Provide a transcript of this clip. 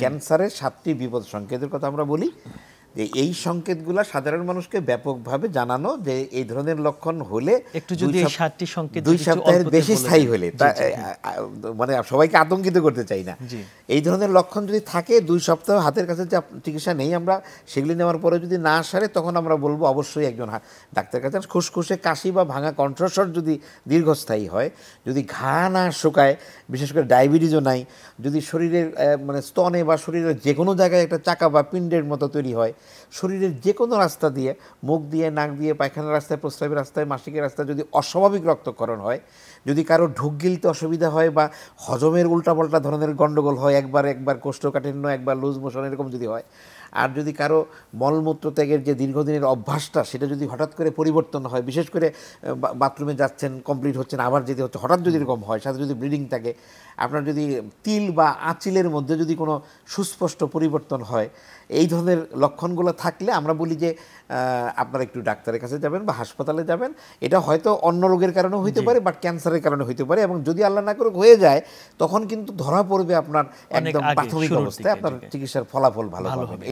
ক্যান্সারের সাতটি বিপদ সংকেতের কথা আমরা বলি যে এই সংকেতগুলা সাধারণ মানুষকে ব্যাপকভাবে জানানো যে এই ধরনের লক্ষণ হলে একটু যদি সাতটি সংকেত দুই সপ্তাহের বেশি স্থায়ী হলে মানে সবাইকে আতঙ্কিত করতে চাই না এই ধরনের লক্ষণ যদি থাকে দুই সপ্তাহ হাতের কাছে যে চিকিৎসা নেই আমরা সেগুলি নেওয়ার পরে যদি না সারে তখন আমরা বলবো অবশ্যই একজন ডাক্তার কাছে খুসখুসে কাশি বা ভাঙা কণ্ঠস্বর যদি দীর্ঘস্থায়ী হয় যদি ঘা না শুকায় বিশেষ করে ডায়াবেটিসও নাই যদি শরীরের মানে স্তনে বা শরীরের যে কোনো জায়গায় একটা চাকা বা পিণ্ডের মতো তৈরি হয় শরীরের যে কোনো রাস্তা দিয়ে মুখ দিয়ে নাক দিয়ে পায়খানার রাস্তায় প্রস্রাবের রাস্তায় মাসিকের রাস্তায় যদি অস্বাভাবিক রক্তকরণ হয় যদি কারো ঢুক গিলতে অসুবিধা হয় বা হজমের উল্টাপাল্টা ধরনের গণ্ডগোল হয় একবার একবার কোষ্ঠকাঠিন্য একবার লুজ মোশন এরকম যদি হয় আর যদি কারো মলমূত্র ত্যাগের যে দীর্ঘদিনের অভ্যাসটা সেটা যদি হঠাৎ করে পরিবর্তন হয় বিশেষ করে বাথরুমে যাচ্ছেন কমপ্লিট হচ্ছেন আবার যেতে হচ্ছে হঠাৎ যদি এরকম হয় সাথে যদি ব্লিডিং থাকে আপনার যদি তিল বা আঁচিলের মধ্যে যদি কোনো সুস্পষ্ট পরিবর্তন হয় এই ধরনের লক্ষণ লক্ষণগুলো থাকলে আমরা বলি যে আপনারা একটু ডাক্তারের কাছে যাবেন বা হাসপাতালে যাবেন এটা হয়তো অন্য রোগের কারণে হইতে পারে বাট ক্যান্সারের কারণে হইতে পারে এবং যদি আল্লাহ না করুক হয়ে যায় তখন কিন্তু ধরা পড়বে আপনার একদম প্রাথমিক অবস্থায় আপনার চিকিৎসার ফলাফল ভালো হবে